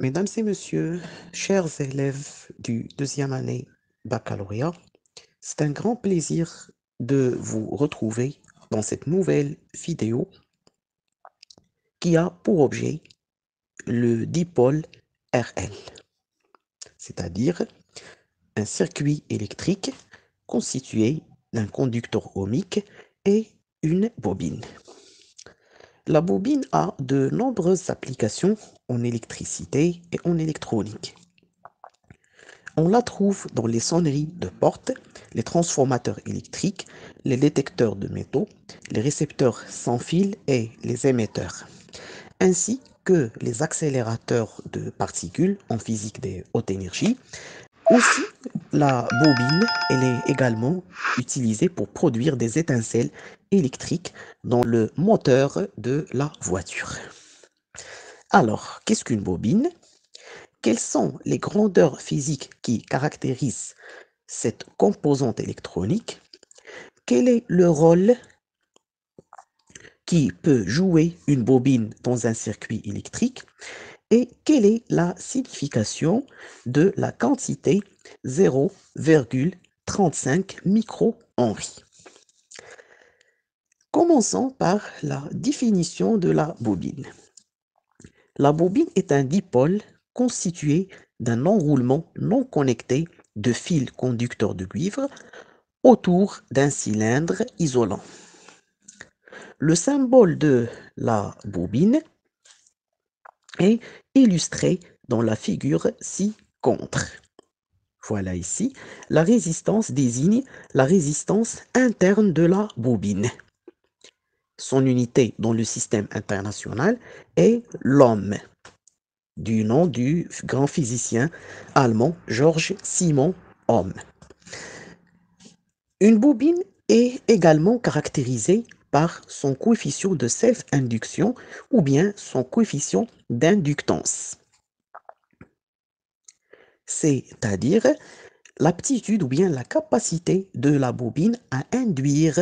Mesdames et messieurs, chers élèves du deuxième année baccalauréat, c'est un grand plaisir de vous retrouver dans cette nouvelle vidéo qui a pour objet le dipôle RL, c'est-à-dire un circuit électrique constitué d'un conducteur ohmique et une bobine. La bobine a de nombreuses applications en électricité et en électronique. On la trouve dans les sonneries de porte, les transformateurs électriques, les détecteurs de métaux, les récepteurs sans fil et les émetteurs, ainsi que les accélérateurs de particules en physique des hautes énergies, aussi, la bobine, elle est également utilisée pour produire des étincelles électriques dans le moteur de la voiture. Alors, qu'est-ce qu'une bobine Quelles sont les grandeurs physiques qui caractérisent cette composante électronique Quel est le rôle qui peut jouer une bobine dans un circuit électrique et quelle est la signification de la quantité 0,35 microhenry. Commençons par la définition de la bobine. La bobine est un dipôle constitué d'un enroulement non connecté de fils conducteur de cuivre autour d'un cylindre isolant. Le symbole de la bobine est dans la figure ci-contre. Voilà ici, la résistance désigne la résistance interne de la bobine. Son unité dans le système international est l'homme, du nom du grand physicien allemand Georges Simon Homme. Une bobine est également caractérisée par son coefficient de self-induction ou bien son coefficient d'inductance. C'est-à-dire l'aptitude ou bien la capacité de la bobine à induire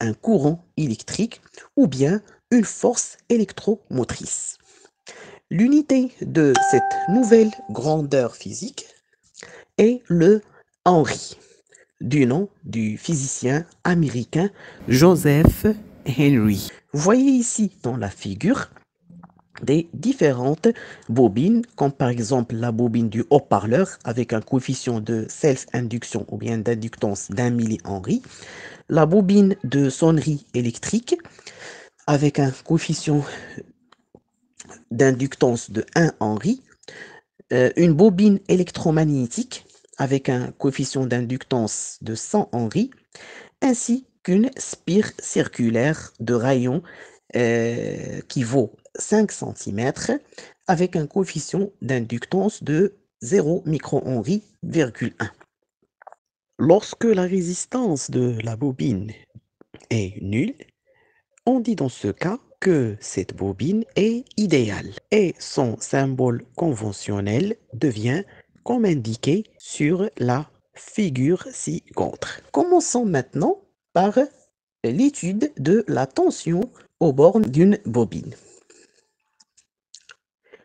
un courant électrique ou bien une force électromotrice. L'unité de cette nouvelle grandeur physique est le Henry du nom du physicien américain Joseph Henry. Vous voyez ici dans la figure des différentes bobines, comme par exemple la bobine du haut-parleur avec un coefficient de self-induction ou bien d'inductance d'un milli-Henry, la bobine de sonnerie électrique avec un coefficient d'inductance de 1 henry, euh, une bobine électromagnétique avec un coefficient d'inductance de 100 Henry, ainsi qu'une spire circulaire de rayon euh, qui vaut 5 cm avec un coefficient d'inductance de 0 microhenry, 1. Lorsque la résistance de la bobine est nulle, on dit dans ce cas que cette bobine est idéale et son symbole conventionnel devient comme indiqué sur la figure ci-contre. Commençons maintenant par l'étude de la tension aux bornes d'une bobine.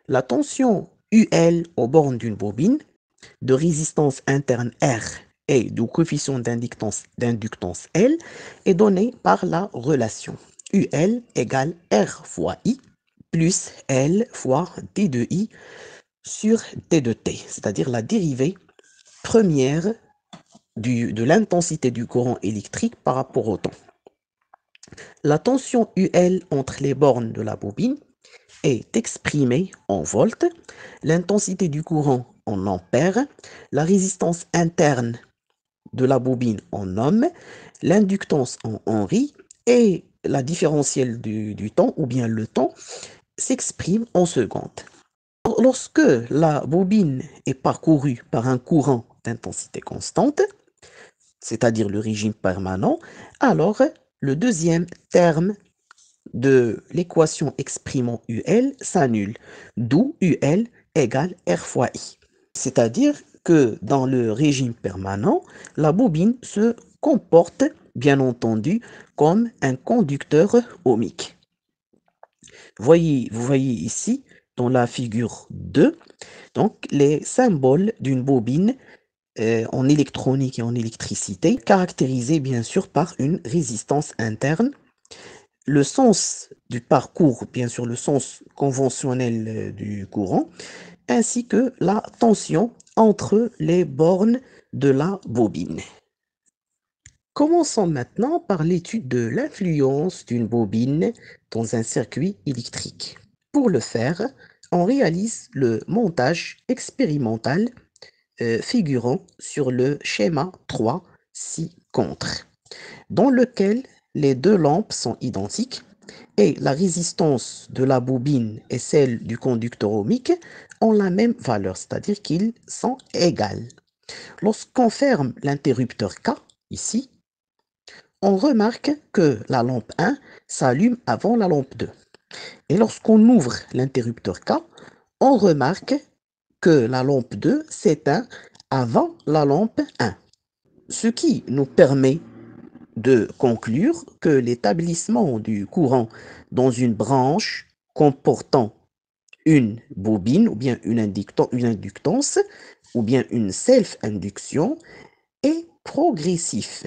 La tension UL aux bornes d'une bobine de résistance interne R et du coefficient d'inductance L est donnée par la relation UL égale R fois I plus L fois D de I sur T de T, c'est-à-dire la dérivée première de l'intensité du courant électrique par rapport au temps. La tension UL entre les bornes de la bobine est exprimée en volts, l'intensité du courant en ampères, la résistance interne de la bobine en ohms, l'inductance en Henry et la différentielle du, du temps ou bien le temps s'exprime en secondes. Lorsque la bobine est parcourue par un courant d'intensité constante, c'est-à-dire le régime permanent, alors le deuxième terme de l'équation exprimant UL s'annule, d'où UL égale R fois I. C'est-à-dire que dans le régime permanent, la bobine se comporte bien entendu comme un conducteur ohmique. Voyez, vous voyez ici dans la figure 2, donc les symboles d'une bobine euh, en électronique et en électricité, caractérisés bien sûr par une résistance interne. Le sens du parcours, bien sûr le sens conventionnel euh, du courant, ainsi que la tension entre les bornes de la bobine. Commençons maintenant par l'étude de l'influence d'une bobine dans un circuit électrique. Pour le faire, on réalise le montage expérimental euh, figurant sur le schéma 3 ci contre, dans lequel les deux lampes sont identiques et la résistance de la bobine et celle du conducteur ohmique ont la même valeur, c'est-à-dire qu'ils sont égales. Lorsqu'on ferme l'interrupteur K, ici, on remarque que la lampe 1 s'allume avant la lampe 2. Et lorsqu'on ouvre l'interrupteur K, on remarque que la lampe 2 s'éteint avant la lampe 1, ce qui nous permet de conclure que l'établissement du courant dans une branche comportant une bobine ou bien une, inductance ou bien une self-induction est progressif.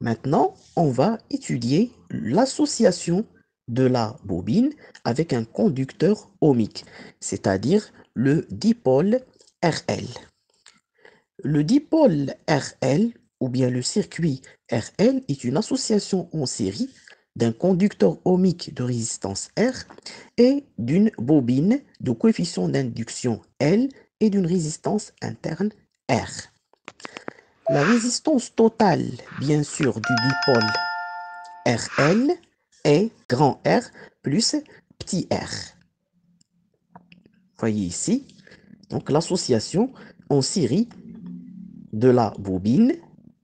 Maintenant, on va étudier l'association de la bobine avec un conducteur ohmique, c'est-à-dire le dipôle RL. Le dipôle RL ou bien le circuit RL est une association en série d'un conducteur ohmique de résistance R et d'une bobine de coefficient d'induction L et d'une résistance interne R. La résistance totale, bien sûr, du dipôle RL et grand R plus petit r. Voyez ici, donc l'association en série de la bobine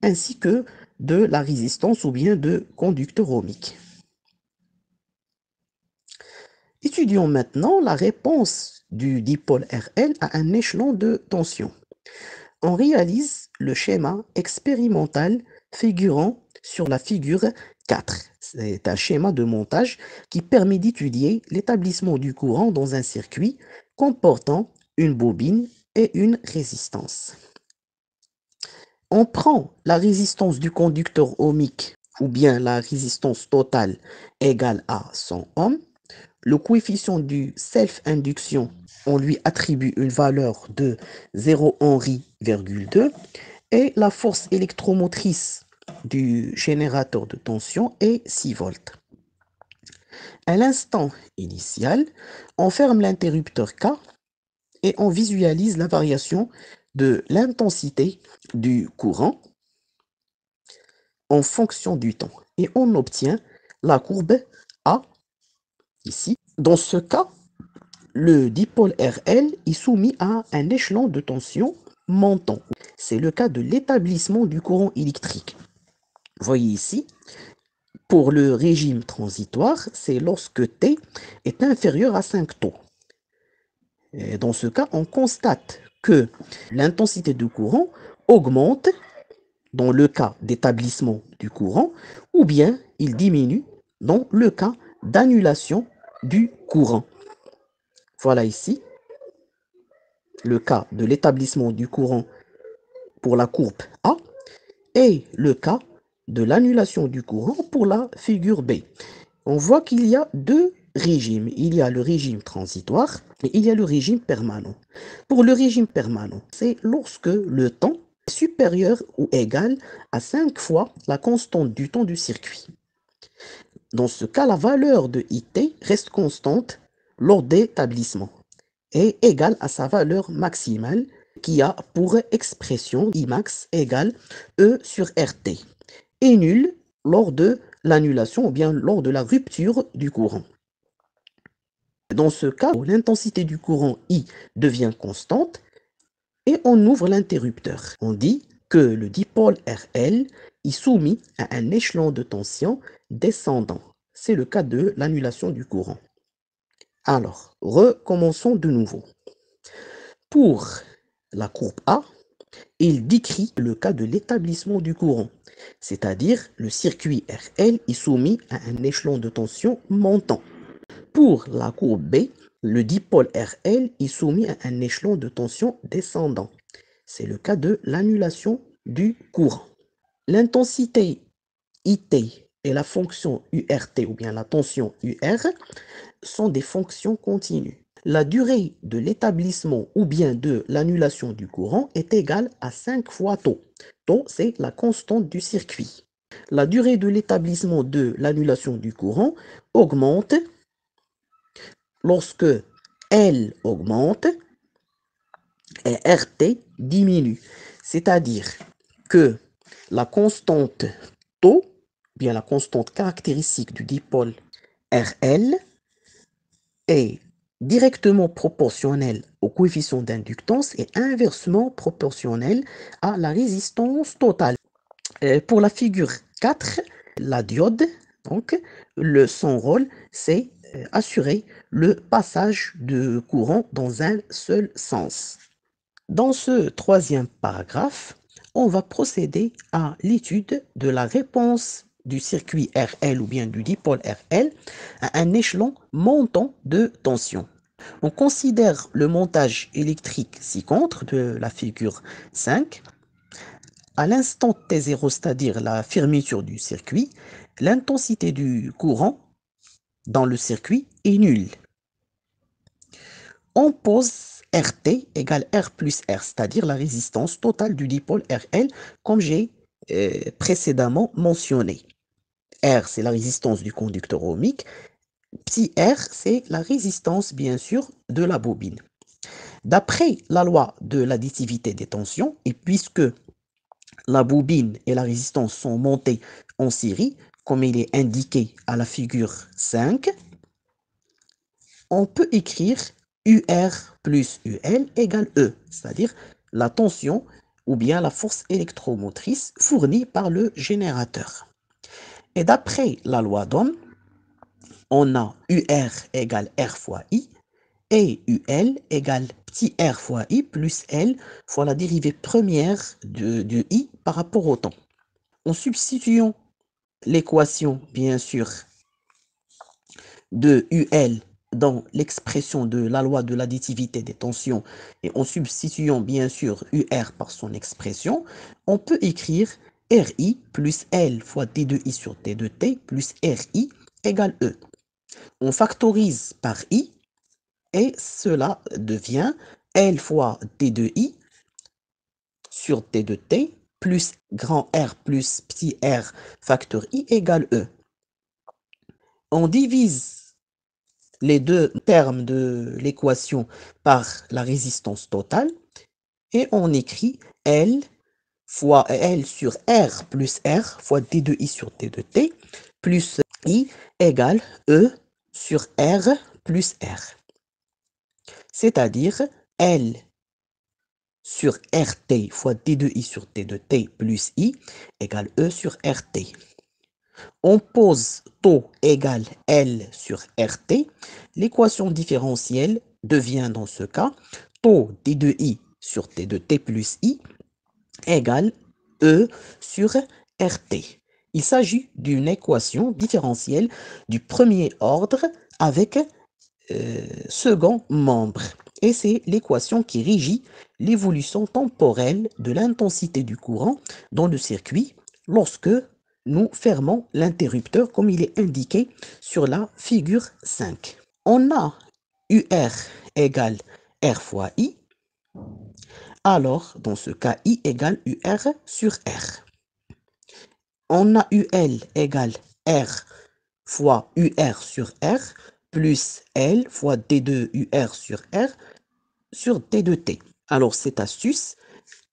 ainsi que de la résistance ou bien de conducteur ohmique. Étudions maintenant la réponse du dipôle RL à un échelon de tension. On réalise le schéma expérimental figurant sur la figure 4 c'est un schéma de montage qui permet d'étudier l'établissement du courant dans un circuit comportant une bobine et une résistance. On prend la résistance du conducteur ohmique ou bien la résistance totale égale à 100 ohms. Le coefficient du self-induction, on lui attribue une valeur de 0 Henry,2 et la force électromotrice du générateur de tension est 6 volts. À l'instant initial, on ferme l'interrupteur K et on visualise la variation de l'intensité du courant en fonction du temps. Et on obtient la courbe A ici. Dans ce cas, le dipôle RL est soumis à un échelon de tension montant. C'est le cas de l'établissement du courant électrique voyez ici, pour le régime transitoire, c'est lorsque T est inférieur à 5 taux. dans ce cas, on constate que l'intensité du courant augmente dans le cas d'établissement du courant ou bien il diminue dans le cas d'annulation du courant. Voilà ici le cas de l'établissement du courant pour la courbe A et le cas de l'annulation du courant pour la figure B. On voit qu'il y a deux régimes. Il y a le régime transitoire et il y a le régime permanent. Pour le régime permanent, c'est lorsque le temps est supérieur ou égal à 5 fois la constante du temps du circuit. Dans ce cas, la valeur de IT reste constante lors d'établissement et égale à sa valeur maximale qui a pour expression Imax égale E sur RT est nul lors de l'annulation ou bien lors de la rupture du courant. Dans ce cas, l'intensité du courant I devient constante et on ouvre l'interrupteur. On dit que le dipôle RL est soumis à un échelon de tension descendant. C'est le cas de l'annulation du courant. Alors, recommençons de nouveau. Pour la courbe A, il décrit le cas de l'établissement du courant c'est-à-dire le circuit RL est soumis à un échelon de tension montant. Pour la courbe B, le dipôle RL est soumis à un échelon de tension descendant. C'est le cas de l'annulation du courant. L'intensité IT et la fonction URT ou bien la tension UR sont des fonctions continues la durée de l'établissement ou bien de l'annulation du courant est égale à 5 fois taux. Taux, c'est la constante du circuit. La durée de l'établissement de l'annulation du courant augmente lorsque L augmente et RT diminue. C'est-à-dire que la constante taux, bien la constante caractéristique du dipôle RL, est directement proportionnel au coefficient d'inductance et inversement proportionnel à la résistance totale. Euh, pour la figure 4, la diode, donc, le, son rôle, c'est euh, assurer le passage de courant dans un seul sens. Dans ce troisième paragraphe, on va procéder à l'étude de la réponse du circuit RL ou bien du dipôle RL à un échelon montant de tension. On considère le montage électrique ci-contre de la figure 5. À l'instant T0, c'est-à-dire la fermeture du circuit, l'intensité du courant dans le circuit est nulle. On pose RT égale R plus R, c'est-à-dire la résistance totale du dipôle RL, comme j'ai euh, précédemment mentionné. R, c'est la résistance du conducteur ohmique. Psi R, c'est la résistance, bien sûr, de la bobine. D'après la loi de l'additivité des tensions, et puisque la bobine et la résistance sont montées en série, comme il est indiqué à la figure 5, on peut écrire UR plus UL égale E, c'est-à-dire la tension ou bien la force électromotrice fournie par le générateur. Et d'après la loi d'Ohm, on a UR égale R fois I et UL égale petit r fois i plus L fois la dérivée première de, de i par rapport au temps. En substituant l'équation, bien sûr, de UL dans l'expression de la loi de l'additivité des tensions et en substituant bien sûr UR par son expression, on peut écrire RI plus L fois T2I sur T2T plus RI égale E. On factorise par I et cela devient L fois T2I sur T2T plus grand R plus petit r facteur I égale E. On divise les deux termes de l'équation par la résistance totale et on écrit L fois L sur R plus R fois D de I sur T de T plus I égale E sur R plus R. C'est-à-dire L sur RT fois D de I sur T de T plus I égale E sur RT. On pose taux égale L sur RT. L'équation différentielle devient dans ce cas taux D de I sur T de T plus I égale E sur RT. Il s'agit d'une équation différentielle du premier ordre avec euh, second membre. Et c'est l'équation qui régit l'évolution temporelle de l'intensité du courant dans le circuit lorsque nous fermons l'interrupteur comme il est indiqué sur la figure 5. On a UR égale R fois I alors dans ce cas, I égale UR sur R. On a UL égale R fois UR sur R plus L fois D2UR sur R sur D2T. Alors cette astuce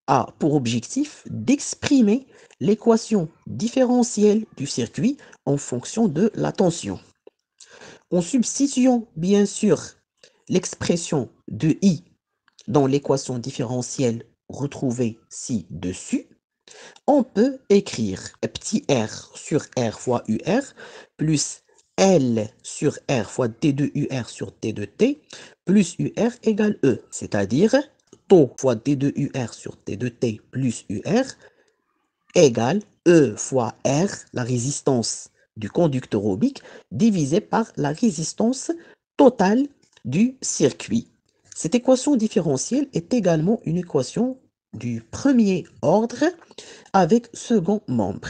a pour objectif d'exprimer l'équation différentielle du circuit en fonction de la tension. En substituant bien sûr l'expression de I dans l'équation différentielle retrouvée ci-dessus, on peut écrire petit r sur r fois ur plus L sur R fois T2UR sur T2T plus UR égale E, c'est-à-dire taux fois T2UR sur T2T plus UR égale E fois R, la résistance du conducteur ohmique, divisé par la résistance totale du circuit. Cette équation différentielle est également une équation du premier ordre avec second membre.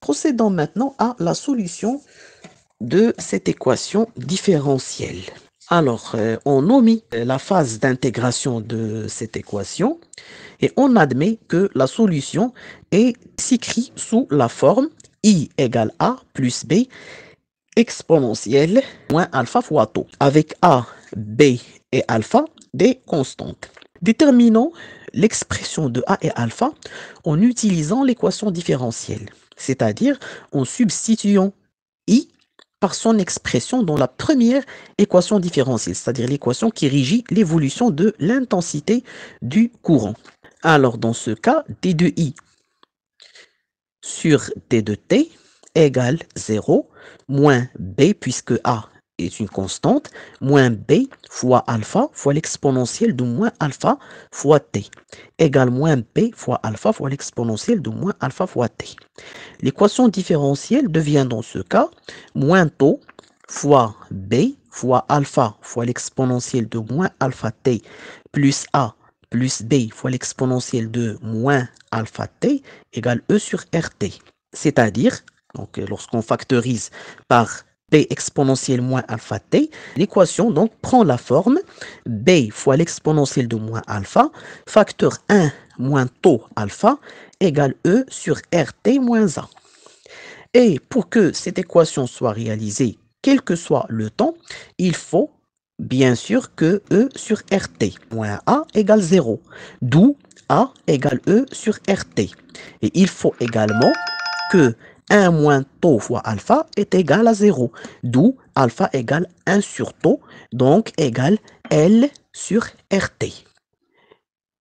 Procédons maintenant à la solution de cette équation différentielle. Alors, euh, on omit euh, la phase d'intégration de cette équation et on admet que la solution est s'écrit sous la forme i égale a plus b exponentielle moins alpha fois taux, avec a, b et alpha des constantes. Déterminons l'expression de A et alpha en utilisant l'équation différentielle, c'est-à-dire en substituant I par son expression dans la première équation différentielle, c'est-à-dire l'équation qui régit l'évolution de l'intensité du courant. Alors dans ce cas, d de i sur d de t égale 0 moins b puisque a est une constante, moins b fois alpha fois l'exponentielle de moins alpha fois t, égale moins b fois alpha fois l'exponentielle de moins alpha fois t. L'équation différentielle devient dans ce cas moins taux fois b fois alpha fois l'exponentielle de moins alpha t plus a plus b fois l'exponentielle de moins alpha t égale e sur rt. C'est-à-dire, donc euh, lorsqu'on factorise par b exponentielle moins alpha t, l'équation donc prend la forme b fois l'exponentielle de moins alpha, facteur 1 moins taux alpha égale e sur rt moins a. Et pour que cette équation soit réalisée, quel que soit le temps, il faut bien sûr que E sur RT moins A égale 0, d'où A égale E sur RT. Et il faut également que 1 moins tau fois alpha est égal à 0. D'où alpha égale 1 sur tau, donc égale L sur RT.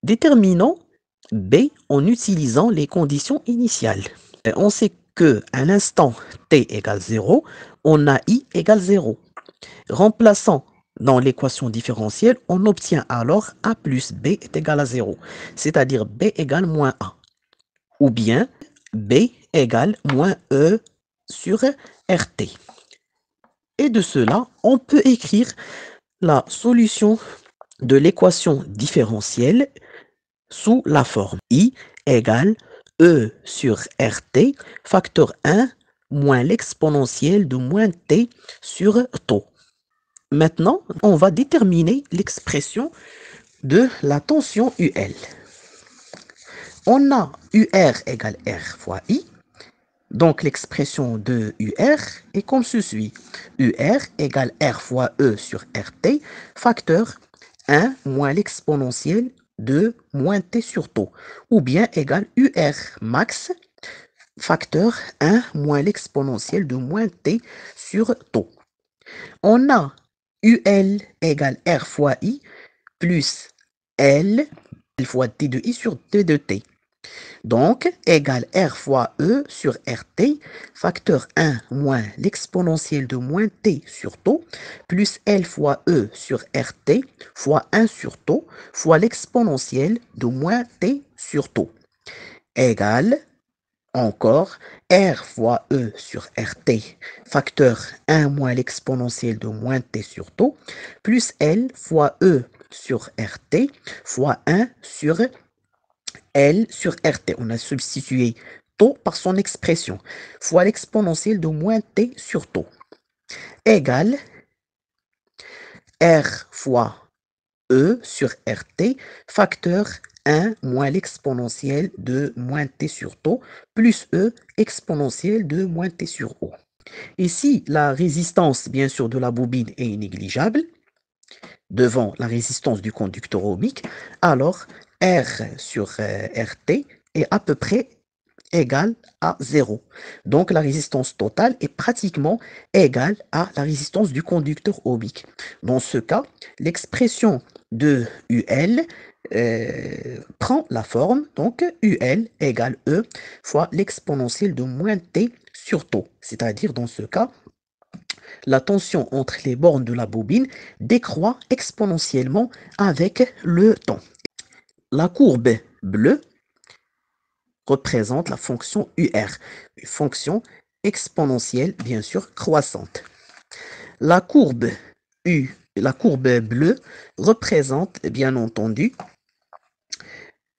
Déterminons B en utilisant les conditions initiales. Euh, on sait que à l'instant t égale 0, on a i égale 0. Remplaçant dans l'équation différentielle, on obtient alors a plus b est égal à 0, c'est-à-dire b égale moins a. Ou bien b égale moins E sur RT. Et de cela, on peut écrire la solution de l'équation différentielle sous la forme I égale E sur RT, facteur 1, moins l'exponentielle de moins T sur taux. Maintenant, on va déterminer l'expression de la tension UL. On a UR égale R fois I, donc l'expression de UR est comme ceci. UR égale R fois E sur RT, facteur 1 moins l'exponentielle de moins T sur taux, ou bien égale UR max, facteur 1 moins l'exponentielle de moins T sur taux. On a UL égale R fois I plus L, L fois T de I sur T de T. Donc, égale R fois E sur RT, facteur 1 moins l'exponentielle de moins T sur taux, plus L fois E sur RT fois 1 sur taux, fois l'exponentielle de moins T sur taux, égale encore R fois E sur RT, facteur 1 moins l'exponentielle de moins T sur taux, plus L fois E sur RT fois 1 sur L sur RT. On a substitué taux par son expression fois l'exponentielle de moins T sur taux égale R fois E sur RT facteur 1 moins l'exponentielle de moins T sur taux plus E exponentielle de moins T sur O. Ici, la résistance, bien sûr, de la bobine est négligeable devant la résistance du conducteur ohmique, alors R sur euh, RT est à peu près égale à 0. Donc la résistance totale est pratiquement égale à la résistance du conducteur ohmique. Dans ce cas, l'expression de UL euh, prend la forme, donc UL égale E fois l'exponentielle de moins T sur taux. C'est-à-dire dans ce cas, la tension entre les bornes de la bobine décroît exponentiellement avec le temps. La courbe bleue représente la fonction UR, une fonction exponentielle, bien sûr, croissante. La courbe U, la courbe bleue, représente, bien entendu,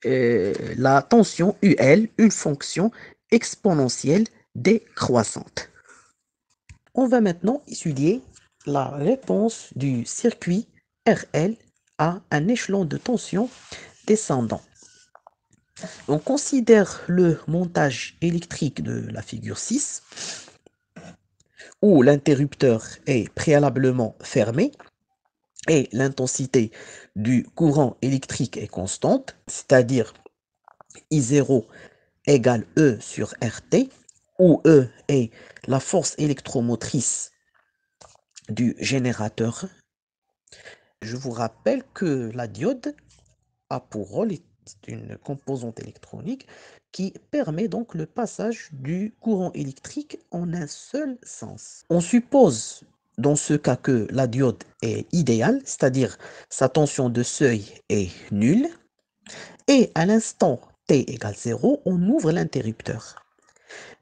euh, la tension UL, une fonction exponentielle décroissante. On va maintenant étudier la réponse du circuit RL à un échelon de tension descendant. On considère le montage électrique de la figure 6, où l'interrupteur est préalablement fermé et l'intensité du courant électrique est constante, c'est-à-dire I0 égale E sur RT, où E est la force électromotrice du générateur. Je vous rappelle que la diode pour rôle une composante électronique qui permet donc le passage du courant électrique en un seul sens. On suppose dans ce cas que la diode est idéale, c'est-à-dire sa tension de seuil est nulle, et à l'instant t égale 0, on ouvre l'interrupteur.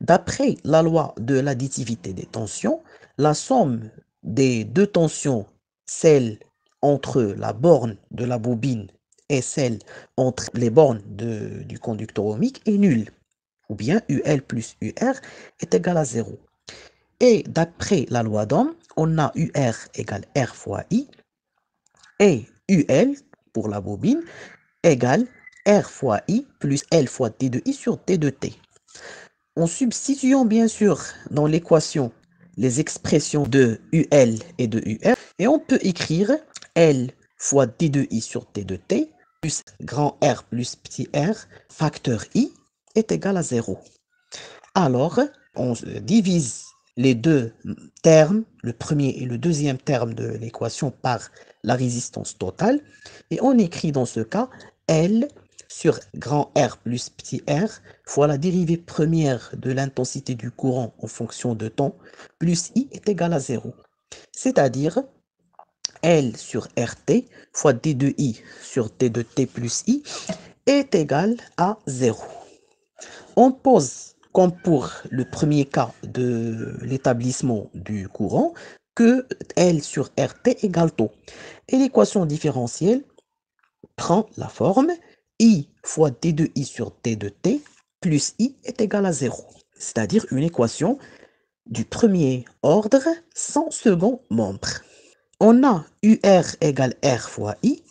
D'après la loi de l'additivité des tensions, la somme des deux tensions, celle entre la borne de la bobine et celle entre les bornes du conducteur ohmique est nulle, ou bien UL plus UR est égal à 0. Et d'après la loi d'Ohm, on a UR égale R fois I, et UL pour la bobine égale R fois I plus L fois T de I sur T de T. En substituant bien sûr dans l'équation les expressions de UL et de UR, et on peut écrire L fois T de I sur T de T plus grand R plus petit r facteur i est égal à 0. Alors, on divise les deux termes, le premier et le deuxième terme de l'équation par la résistance totale. Et on écrit dans ce cas L sur grand R plus petit r fois la dérivée première de l'intensité du courant en fonction de temps plus I est égal à 0. C'est-à-dire L sur RT fois D 2 I sur T de T plus I est égal à 0. On pose, comme pour le premier cas de l'établissement du courant, que L sur RT égale taux. Et l'équation différentielle prend la forme I fois D 2 I sur T de T plus I est égal à 0. C'est-à-dire une équation du premier ordre sans second membre on a UR égale R fois I,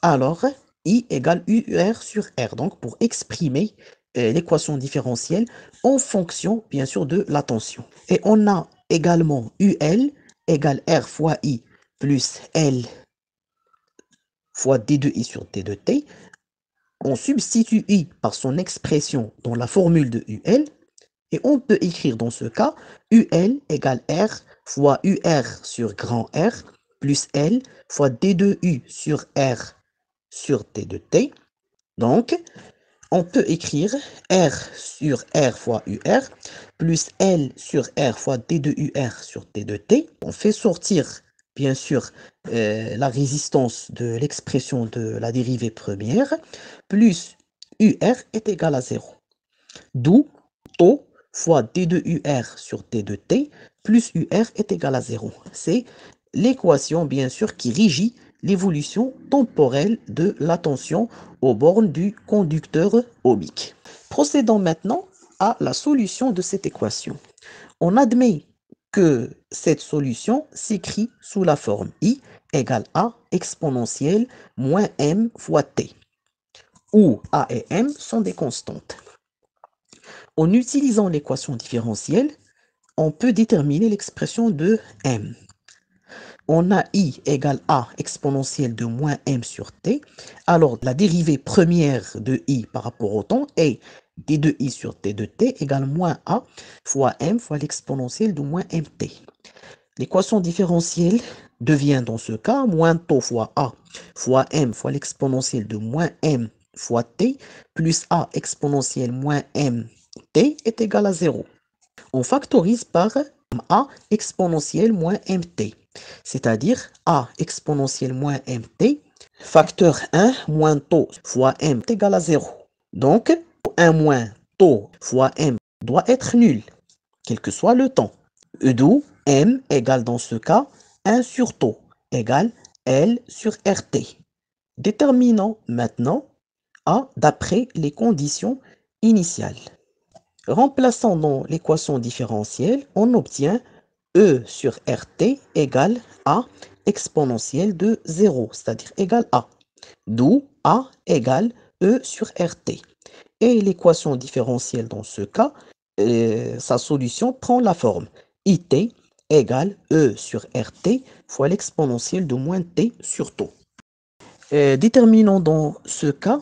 alors I égale UR sur R. Donc, pour exprimer euh, l'équation différentielle en fonction, bien sûr, de la tension. Et on a également UL égale R fois I plus L fois D2I sur D2T. On substitue I par son expression dans la formule de UL. Et on peut écrire dans ce cas UL égale R fois UR sur grand R plus L fois D2U sur R sur T2T. Donc, on peut écrire R sur R fois UR plus L sur R fois D2UR sur T2T. On fait sortir, bien sûr, euh, la résistance de l'expression de la dérivée première plus UR est égal à 0. D'où TAU fois D2UR sur T2T plus UR est égal à 0. C'est l'équation, bien sûr, qui régit l'évolution temporelle de la tension aux bornes du conducteur ohmique. Procédons maintenant à la solution de cette équation. On admet que cette solution s'écrit sous la forme I égale A exponentielle moins M fois T, où A et M sont des constantes. En utilisant l'équation différentielle, on peut déterminer l'expression de m. On a i égale a exponentielle de moins m sur t. Alors, la dérivée première de i par rapport au temps est d de i sur t de t égale moins a fois m fois l'exponentielle de moins mt. L'équation différentielle devient dans ce cas moins t fois a fois m fois l'exponentielle de moins m fois t plus a exponentielle moins mt est égal à 0 on factorise par a exponentielle moins mt, c'est-à-dire a exponentielle moins mt, facteur 1 moins taux fois m égal à 0. Donc, 1 moins taux fois m doit être nul, quel que soit le temps. D'où m égale dans ce cas 1 sur taux égale L sur RT. Déterminons maintenant A d'après les conditions initiales. Remplaçant dans l'équation différentielle, on obtient E sur RT égale A exponentielle de 0, c'est-à-dire égale A. D'où A égale E sur RT. Et l'équation différentielle dans ce cas, euh, sa solution prend la forme IT égale E sur RT fois l'exponentielle de moins T sur Tau. Euh, déterminons dans ce cas,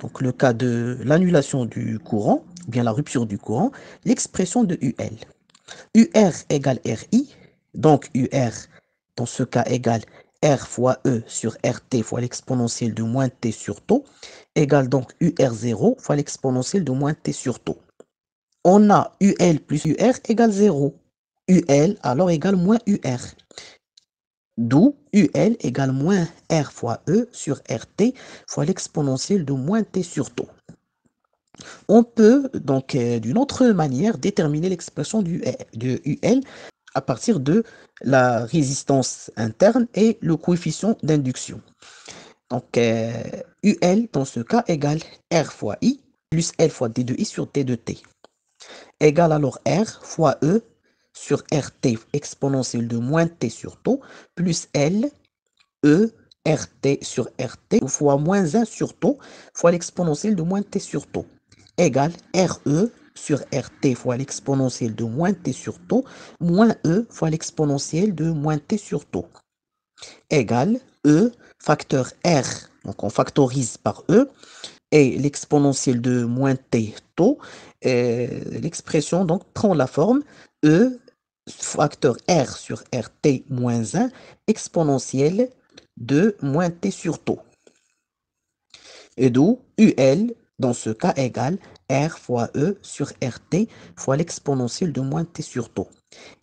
donc le cas de l'annulation du courant, bien la rupture du courant, l'expression de UL. UR égale RI, donc UR, dans ce cas, égale R fois E sur RT fois l'exponentielle de moins T sur taux, égale donc UR0 fois l'exponentielle de moins T sur taux. On a UL plus UR égale 0. UL alors égale moins UR. D'où UL égale moins R fois E sur RT fois l'exponentielle de moins T sur taux. On peut donc euh, d'une autre manière déterminer l'expression euh, de UL à partir de la résistance interne et le coefficient d'induction. Donc UL euh, dans ce cas égale R fois I plus L fois D2I sur T 2 t égale alors R fois E sur RT exponentielle de moins T sur taux plus L E RT sur RT fois moins 1 sur taux fois l'exponentielle de moins T sur taux égale RE sur RT fois l'exponentielle de moins T sur taux moins E fois l'exponentielle de moins T sur taux égale E facteur R, donc on factorise par E, et l'exponentielle de moins T taux, euh, l'expression donc prend la forme E facteur R sur RT moins 1 exponentielle de moins T sur taux. Et d'où UL dans ce cas égale R fois E sur RT fois l'exponentielle de moins T sur taux.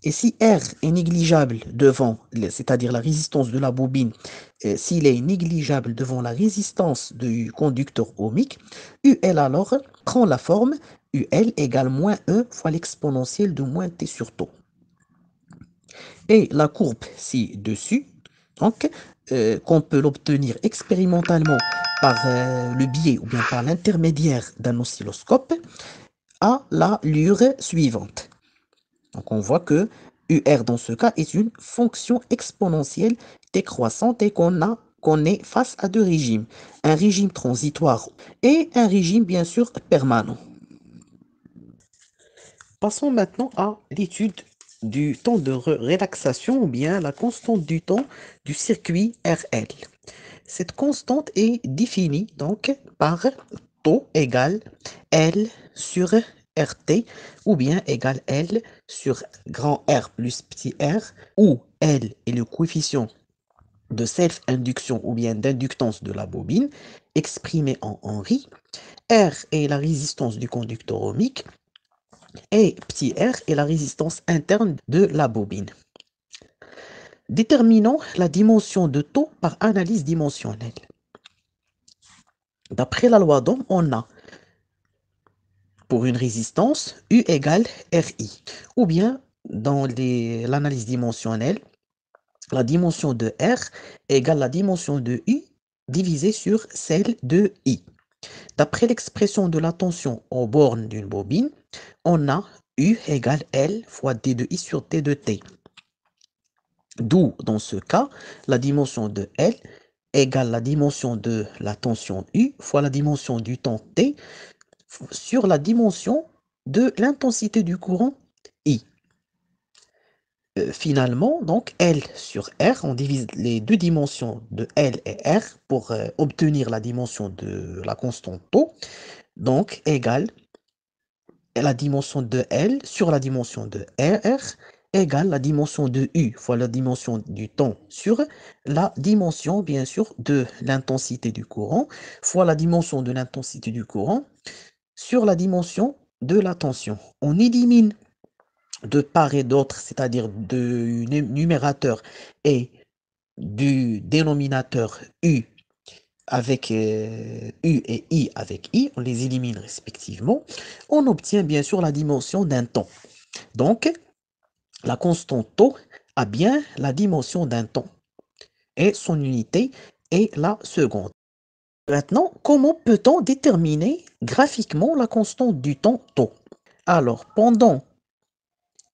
Et si R est négligeable devant, c'est-à-dire la résistance de la bobine, s'il est négligeable devant la résistance du conducteur ohmique, UL alors prend la forme UL égale moins E fois l'exponentielle de moins T sur taux. Et la courbe ci-dessus donc euh, qu'on peut l'obtenir expérimentalement par euh, le biais ou bien par l'intermédiaire d'un oscilloscope à la lure suivante. Donc on voit que UR dans ce cas est une fonction exponentielle décroissante et qu'on a qu'on est face à deux régimes, un régime transitoire et un régime bien sûr permanent. Passons maintenant à l'étude du temps de relaxation ou bien la constante du temps du circuit RL. Cette constante est définie donc par taux égale L sur RT ou bien égale L sur grand R plus petit r où L est le coefficient de self-induction ou bien d'inductance de la bobine exprimé en Henri. R est la résistance du conducteur ohmique et petit r est la résistance interne de la bobine. Déterminons la dimension de taux par analyse dimensionnelle. D'après la loi d'Ohm, on a pour une résistance U égale RI. Ou bien, dans l'analyse dimensionnelle, la dimension de R égale la dimension de U divisée sur celle de I. D'après l'expression de la tension aux bornes d'une bobine, on a U égale L fois d de i sur T de T. D'où, dans ce cas, la dimension de L égale la dimension de la tension U fois la dimension du temps T sur la dimension de l'intensité du courant euh, finalement, donc L sur R, on divise les deux dimensions de L et R pour euh, obtenir la dimension de la constante tau, donc égale la dimension de L sur la dimension de R égale la dimension de U fois la dimension du temps sur la dimension, bien sûr, de l'intensité du courant fois la dimension de l'intensité du courant sur la dimension de la tension. On élimine de part et d'autre, c'est-à-dire du numérateur et du dénominateur U avec euh, U et I avec I, on les élimine respectivement, on obtient bien sûr la dimension d'un temps. Donc, la constante taux a bien la dimension d'un temps et son unité est la seconde. Maintenant, comment peut-on déterminer graphiquement la constante du temps taux Alors, pendant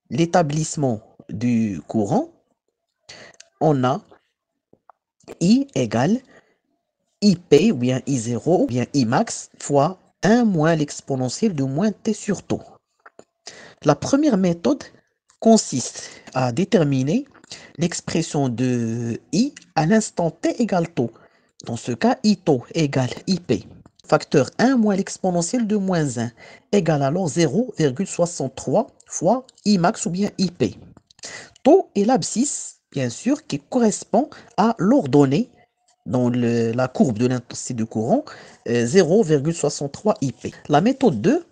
l'établissement du courant, on a I égale IP ou bien I0 ou bien Imax fois 1 moins l'exponentielle de moins T sur taux. La première méthode consiste à déterminer l'expression de I à l'instant T égale taux. Dans ce cas, I taux égale IP. Facteur 1 moins l'exponentielle de moins 1 égale alors 0,63 fois I max ou bien IP. Taux et l'abscisse, bien sûr, qui correspond à l'ordonnée dans la courbe de l'intensité de courant, 0,63 euh, IP. La méthode 2,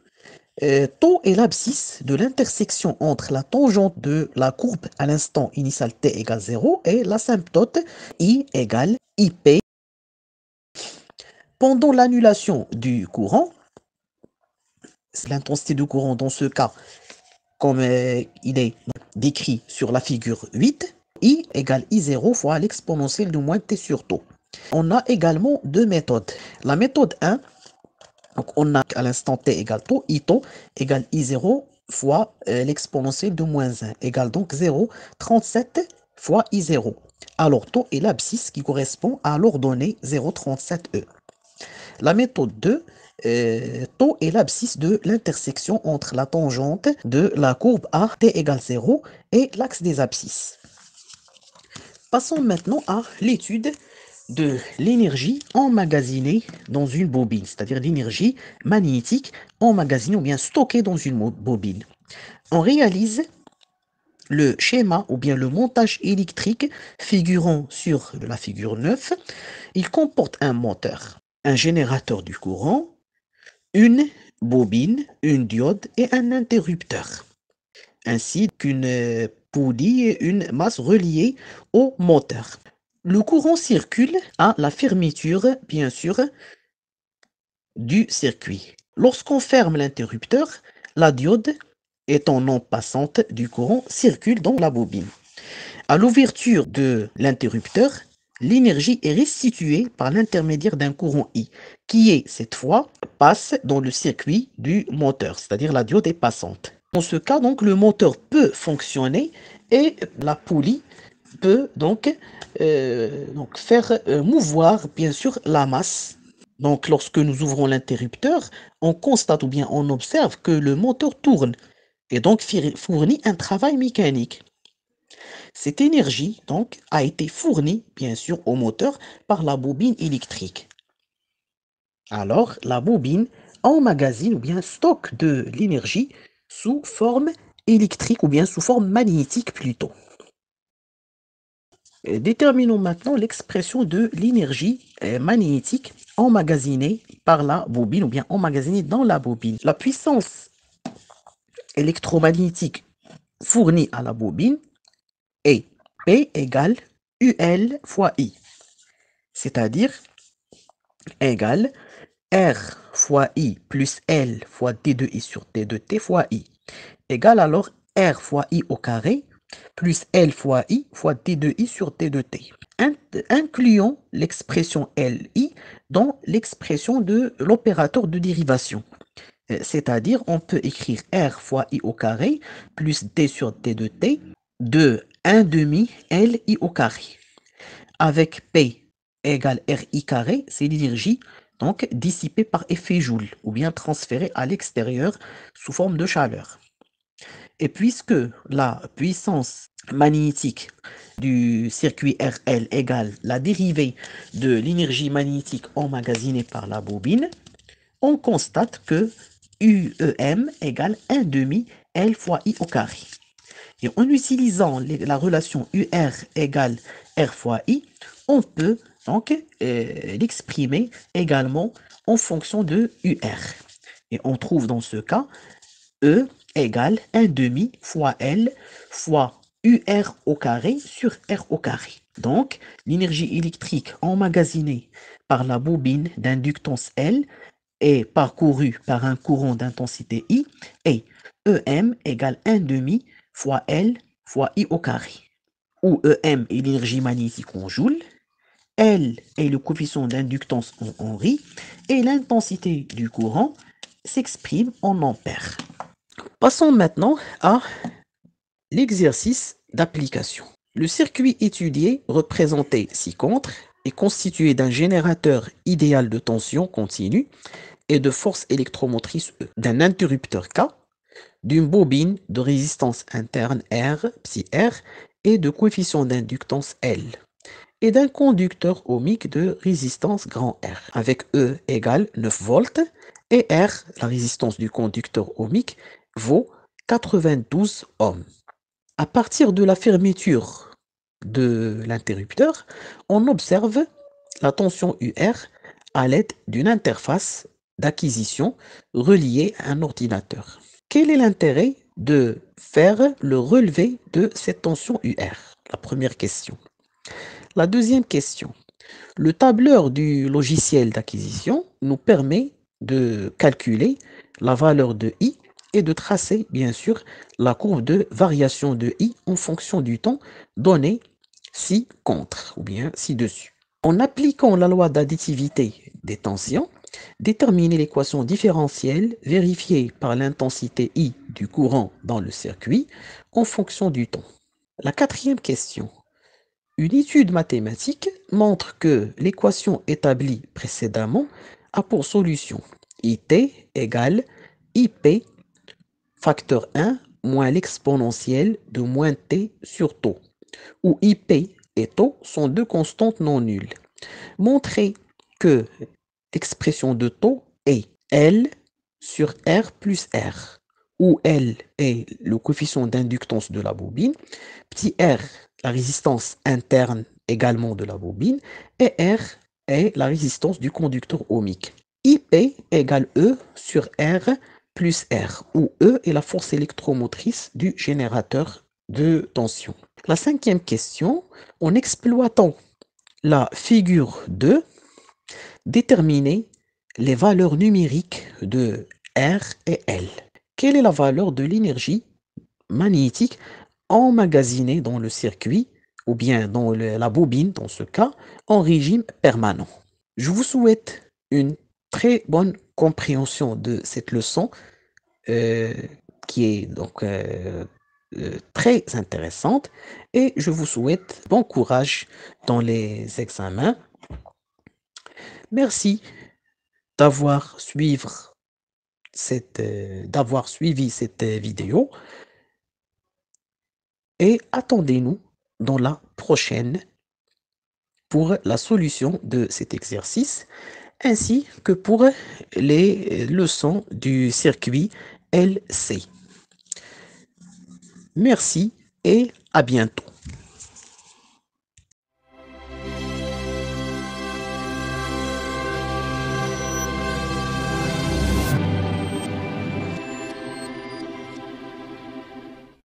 euh, taux et l'abscisse de l'intersection entre la tangente de la courbe à l'instant initial t égale 0 et l'asymptote i égale ip pendant l'annulation du courant, l'intensité du courant dans ce cas, comme euh, il est décrit sur la figure 8, I égale I0 fois l'exponentielle de moins T sur taux. On a également deux méthodes. La méthode 1, donc on a à l'instant T égale taux, I taux égale I0 fois euh, l'exponentielle de moins 1, égale donc 0.37 fois I0. Alors taux est l'abscisse qui correspond à l'ordonnée 0,37E. La méthode 2, euh, taux et l'abscisse de l'intersection entre la tangente de la courbe A, t égale 0, et l'axe des abscisses. Passons maintenant à l'étude de l'énergie emmagasinée dans une bobine, c'est-à-dire l'énergie magnétique emmagasinée ou bien stockée dans une bobine. On réalise le schéma ou bien le montage électrique figurant sur la figure 9. Il comporte un moteur un générateur du courant, une bobine, une diode et un interrupteur, ainsi qu'une poulie et une masse reliée au moteur. Le courant circule à la fermeture, bien sûr, du circuit. Lorsqu'on ferme l'interrupteur, la diode, étant non passante du courant, circule dans la bobine. À l'ouverture de l'interrupteur, l'énergie est restituée par l'intermédiaire d'un courant I, qui est cette fois passe dans le circuit du moteur, c'est-à-dire la diode est passante. Dans ce cas, donc, le moteur peut fonctionner et la poulie peut donc, euh, donc faire euh, mouvoir, bien sûr, la masse. Donc, lorsque nous ouvrons l'interrupteur, on constate ou bien on observe que le moteur tourne et donc fournit un travail mécanique. Cette énergie, donc, a été fournie, bien sûr, au moteur par la bobine électrique. Alors, la bobine emmagasine ou bien stocke de l'énergie sous forme électrique ou bien sous forme magnétique plutôt. Euh, déterminons maintenant l'expression de l'énergie euh, magnétique emmagasinée par la bobine ou bien emmagasinée dans la bobine. La puissance électromagnétique fournie à la bobine et P égale UL fois I, c'est-à-dire égale R fois I plus L fois T de I sur T de T fois I égale alors R fois I au carré plus L fois I fois T de I sur T de T, incluant l'expression LI dans l'expression de l'opérateur de dérivation. Euh, c'est-à-dire, on peut écrire R fois I au carré plus T sur T de T de 1 demi Li au carré. Avec P égale Ri carré, c'est l'énergie donc dissipée par effet Joule ou bien transférée à l'extérieur sous forme de chaleur. Et puisque la puissance magnétique du circuit RL égale la dérivée de l'énergie magnétique emmagasinée par la bobine, on constate que UEM égale 1 demi L fois I au carré. Et en utilisant la relation UR égale R fois I, on peut donc euh, l'exprimer également en fonction de UR. Et on trouve dans ce cas E égale 1 demi fois L fois UR au carré sur R au carré. Donc, l'énergie électrique emmagasinée par la bobine d'inductance L est parcourue par un courant d'intensité I et EM égale 1 demi fois L fois I au carré, où EM est l'énergie magnétique en joule, L est le coefficient d'inductance en henry et l'intensité du courant s'exprime en ampères. Passons maintenant à l'exercice d'application. Le circuit étudié, représenté ci-contre, est constitué d'un générateur idéal de tension continue et de force électromotrice E, d'un interrupteur K d'une bobine de résistance interne R, psi R, et de coefficient d'inductance L, et d'un conducteur ohmique de résistance grand R, avec E égale 9 volts, et R, la résistance du conducteur ohmique, vaut 92 ohms. À partir de la fermeture de l'interrupteur, on observe la tension UR à l'aide d'une interface d'acquisition reliée à un ordinateur. Quel est l'intérêt de faire le relevé de cette tension UR La première question. La deuxième question. Le tableur du logiciel d'acquisition nous permet de calculer la valeur de I et de tracer, bien sûr, la courbe de variation de I en fonction du temps donné ci-contre ou bien ci-dessus. En appliquant la loi d'additivité des tensions, Déterminer l'équation différentielle vérifiée par l'intensité I du courant dans le circuit en fonction du temps. La quatrième question. Une étude mathématique montre que l'équation établie précédemment a pour solution IT égale IP facteur 1 moins l'exponentielle de moins T sur taux, où IP et TAU sont deux constantes non nulles. Montrez que expression de taux est L sur R plus R, où L est le coefficient d'inductance de la bobine, petit r, la résistance interne également de la bobine, et R est la résistance du conducteur ohmique. IP égale E sur R plus R, où E est la force électromotrice du générateur de tension. La cinquième question, en exploitant la figure 2, Déterminer les valeurs numériques de R et L. Quelle est la valeur de l'énergie magnétique emmagasinée dans le circuit ou bien dans la bobine, dans ce cas, en régime permanent Je vous souhaite une très bonne compréhension de cette leçon euh, qui est donc euh, euh, très intéressante et je vous souhaite bon courage dans les examens. Merci euh, d'avoir suivi cette euh, vidéo et attendez-nous dans la prochaine pour la solution de cet exercice ainsi que pour les euh, leçons du circuit LC. Merci et à bientôt.